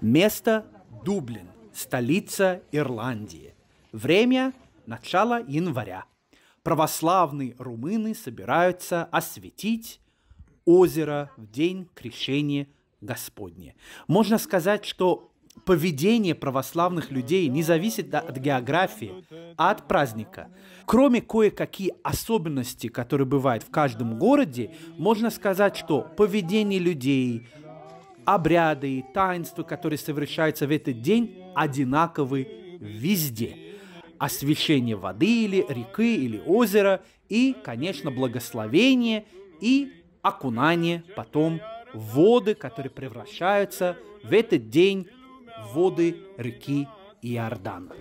Место – Дублин, столица Ирландии. Время – начало января. Православные румыны собираются осветить озеро в день крещения Господне. Можно сказать, что поведение православных людей не зависит от географии, а от праздника. Кроме кое-какие особенности, которые бывают в каждом городе, можно сказать, что поведение людей, обряды и таинства, которые совершаются в этот день, одинаковы везде. Освящение воды или реки или озера и, конечно, благословение и окунание потом в воды, которые превращаются в этот день в воды реки Иордана.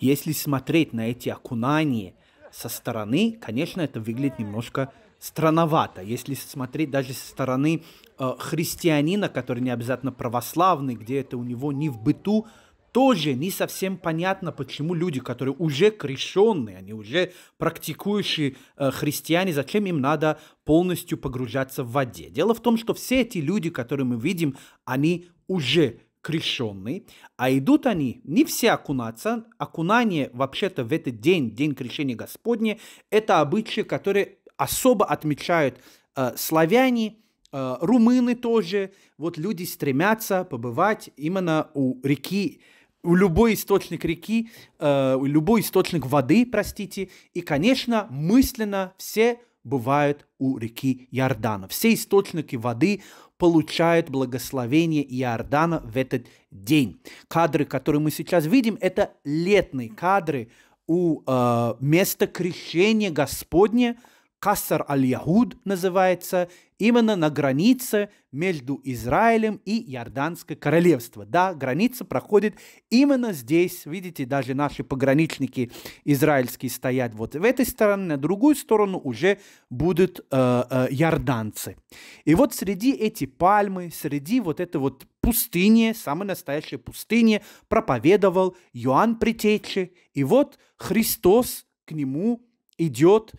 Если смотреть на эти окунания со стороны, конечно, это выглядит немножко странновато. Если смотреть даже со стороны э, христианина, который не обязательно православный, где это у него не в быту, тоже не совсем понятно, почему люди, которые уже крещенные, они уже практикующие э, христиане, зачем им надо полностью погружаться в воде. Дело в том, что все эти люди, которые мы видим, они уже крещенный, а идут они не все окунаться. Окунание вообще-то в этот день, день крещения Господне, это обычаи, которые особо отмечают э, славяне, э, румыны тоже. Вот люди стремятся побывать именно у реки, у любой источник реки, э, любой источник воды, простите. И, конечно, мысленно все бывают у реки Иордана. Все источники воды получают благословение Иордана в этот день. Кадры, которые мы сейчас видим, это летные кадры у э, места крещения Господня – Кассар аль-Яхуд называется, именно на границе между Израилем и Иорданское королевство. Да, граница проходит именно здесь. Видите, даже наши пограничники израильские стоят вот в этой стороне, на другую сторону уже будут э, э, иорданцы. И вот среди эти пальмы, среди вот этой вот пустыни, самой настоящей пустыни, проповедовал Иоанн Притечи. И вот Христос к нему идет,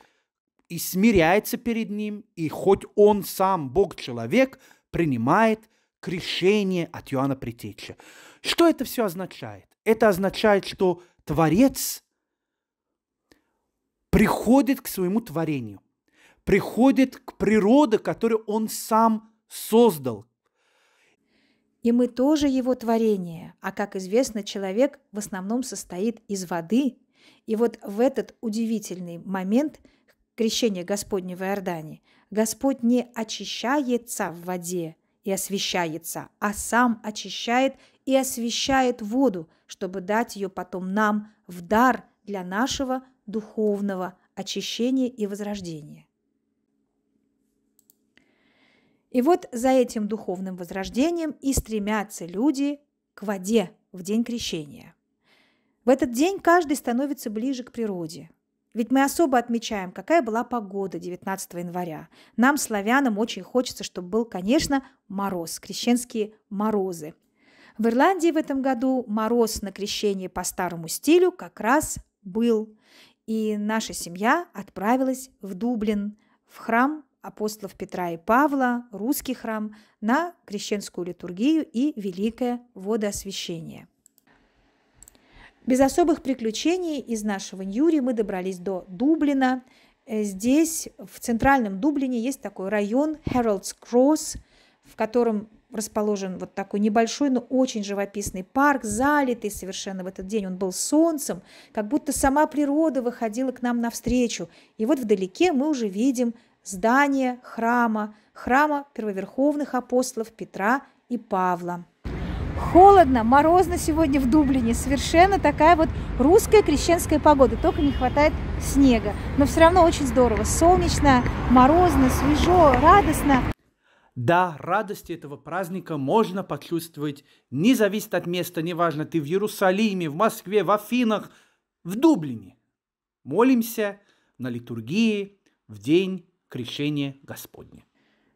и смиряется перед Ним, и хоть Он сам, Бог-человек, принимает крещение от Иоанна Притеча. Что это все означает? Это означает, что Творец приходит к своему творению, приходит к природе, которую Он сам создал. И мы тоже Его творение, а, как известно, человек в основном состоит из воды. И вот в этот удивительный момент – крещение Господне в Иордане, Господь не очищается в воде и освещается, а сам очищает и освещает воду, чтобы дать ее потом нам в дар для нашего духовного очищения и возрождения. И вот за этим духовным возрождением и стремятся люди к воде в день крещения. В этот день каждый становится ближе к природе – ведь мы особо отмечаем, какая была погода 19 января. Нам, славянам, очень хочется, чтобы был, конечно, мороз, крещенские морозы. В Ирландии в этом году мороз на крещение по старому стилю как раз был. И наша семья отправилась в Дублин, в храм апостолов Петра и Павла, русский храм, на крещенскую литургию и великое водоосвящение. Без особых приключений из нашего Ньюри мы добрались до Дублина. Э, здесь, в центральном Дублине, есть такой район Herald's Кросс, в котором расположен вот такой небольшой, но очень живописный парк, залитый совершенно в этот день. Он был солнцем, как будто сама природа выходила к нам навстречу. И вот вдалеке мы уже видим здание храма, храма первоверховных апостолов Петра и Павла холодно, морозно сегодня в Дублине. Совершенно такая вот русская крещенская погода. Только не хватает снега. Но все равно очень здорово. Солнечно, морозно, свежо, радостно. Да, радости этого праздника можно почувствовать. Не зависит от места, неважно, ты в Иерусалиме, в Москве, в Афинах, в Дублине. Молимся на литургии в день крещения Господня.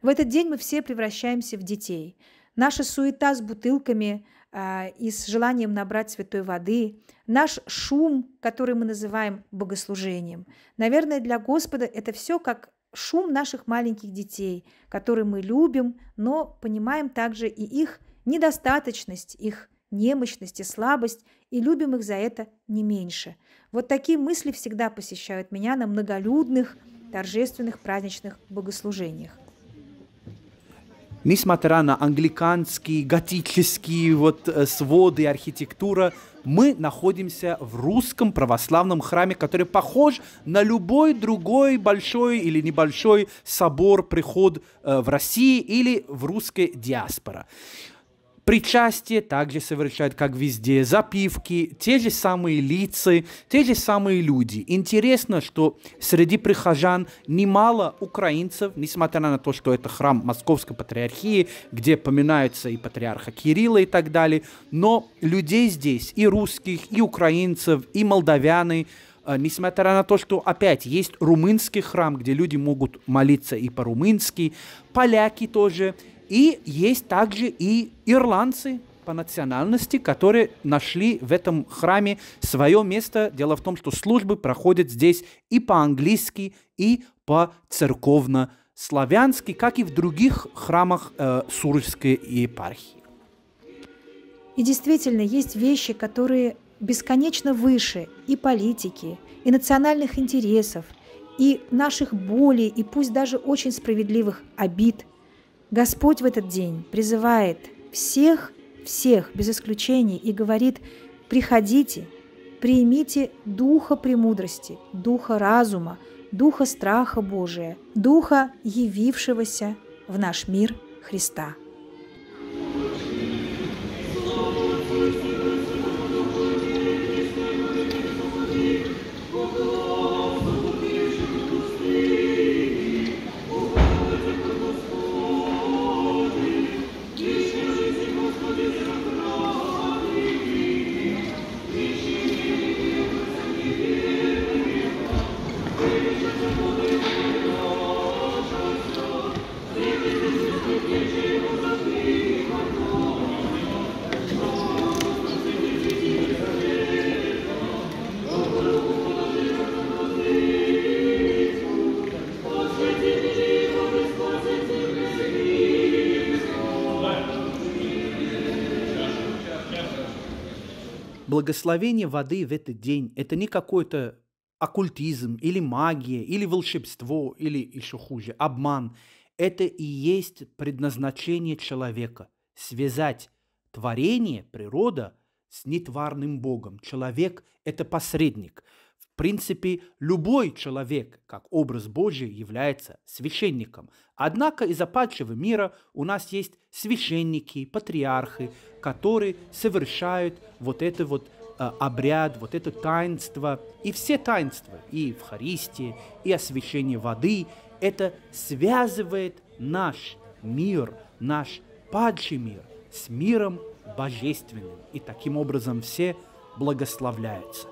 В этот день мы все превращаемся в детей – наша суета с бутылками э, и с желанием набрать святой воды, наш шум, который мы называем богослужением. Наверное, для Господа это все как шум наших маленьких детей, которые мы любим, но понимаем также и их недостаточность, их немощность и слабость, и любим их за это не меньше. Вот такие мысли всегда посещают меня на многолюдных, торжественных праздничных богослужениях несмотря на англиканские, готические вот э, своды, архитектура, мы находимся в русском православном храме, который похож на любой другой большой или небольшой собор, приход э, в России или в русской диаспоре. Причастие также совершают, как везде, запивки, те же самые лица, те же самые люди. Интересно, что среди прихожан немало украинцев, несмотря на то, что это храм Московской Патриархии, где поминаются и патриарха Кирилла и так далее, но людей здесь и русских, и украинцев, и молдавяны, э, несмотря на то, что опять есть румынский храм, где люди могут молиться и по-румынски, поляки тоже, и есть также и ирландцы по национальности, которые нашли в этом храме свое место. Дело в том, что службы проходят здесь и по-английски, и по-церковно-славянски, как и в других храмах э, Сурской епархии. И действительно, есть вещи, которые бесконечно выше и политики, и национальных интересов, и наших болей, и пусть даже очень справедливых обид Господь в этот день призывает всех, всех без исключений и говорит, приходите, примите духа премудрости, духа разума, духа страха Божия, духа явившегося в наш мир Христа. благословение воды в этот день – это не какой-то оккультизм или магия, или волшебство, или еще хуже, обман. Это и есть предназначение человека – связать творение, природа с нетварным Богом. Человек – это посредник – в принципе, любой человек, как образ Божий, является священником. Однако из падшего мира у нас есть священники, патриархи, которые совершают вот этот вот э, обряд, вот это таинство. И все таинства, и в харисте, и освящение воды, это связывает наш мир, наш падший мир с миром божественным. И таким образом все благословляются.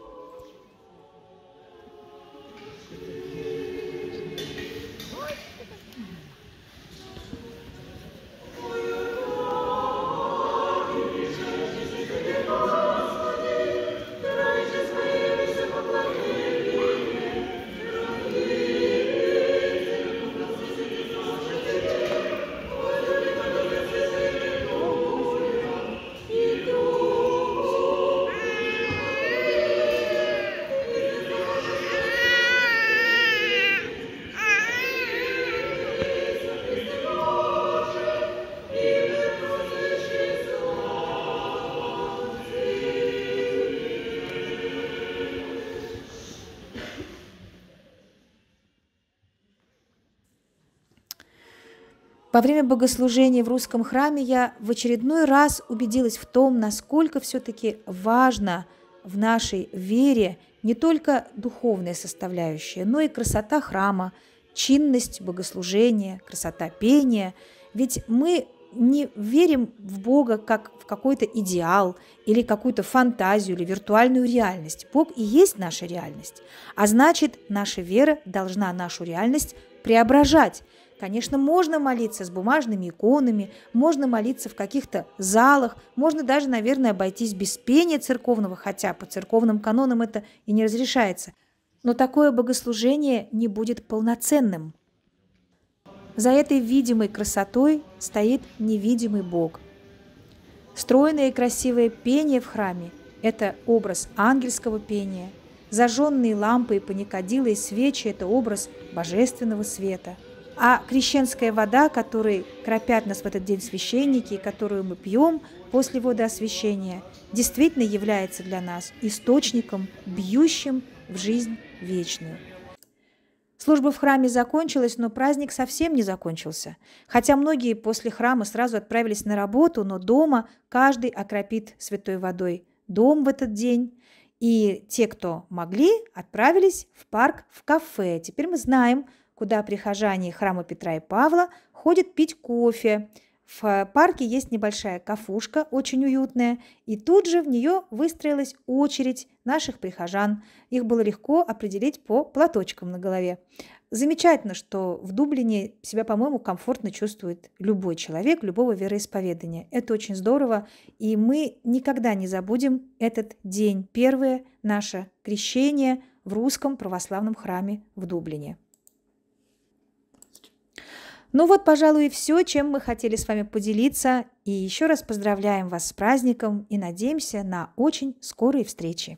Во время богослужения в русском храме я в очередной раз убедилась в том, насколько все-таки важно в нашей вере не только духовная составляющая, но и красота храма, чинность богослужения, красота пения. Ведь мы не верим в Бога как в какой-то идеал или какую-то фантазию или виртуальную реальность. Бог и есть наша реальность. А значит, наша вера должна нашу реальность преображать. Конечно, можно молиться с бумажными иконами, можно молиться в каких-то залах, можно даже, наверное, обойтись без пения церковного, хотя по церковным канонам это и не разрешается. Но такое богослужение не будет полноценным. За этой видимой красотой стоит невидимый Бог. Стройное и красивое пение в храме – это образ ангельского пения – Зажженные лампы и паникадилы и свечи – это образ божественного света – а крещенская вода, которой кропят нас в этот день священники, которую мы пьем после водоосвящения, действительно является для нас источником, бьющим в жизнь вечную. Служба в храме закончилась, но праздник совсем не закончился. Хотя многие после храма сразу отправились на работу, но дома каждый окропит святой водой дом в этот день. И те, кто могли, отправились в парк, в кафе. Теперь мы знаем, куда прихожане храма Петра и Павла ходят пить кофе. В парке есть небольшая кафушка, очень уютная, и тут же в нее выстроилась очередь наших прихожан. Их было легко определить по платочкам на голове. Замечательно, что в Дублине себя, по-моему, комфортно чувствует любой человек, любого вероисповедания. Это очень здорово, и мы никогда не забудем этот день. Первое наше крещение в русском православном храме в Дублине. Ну вот, пожалуй, и все, чем мы хотели с вами поделиться. И еще раз поздравляем вас с праздником и надеемся на очень скорые встречи.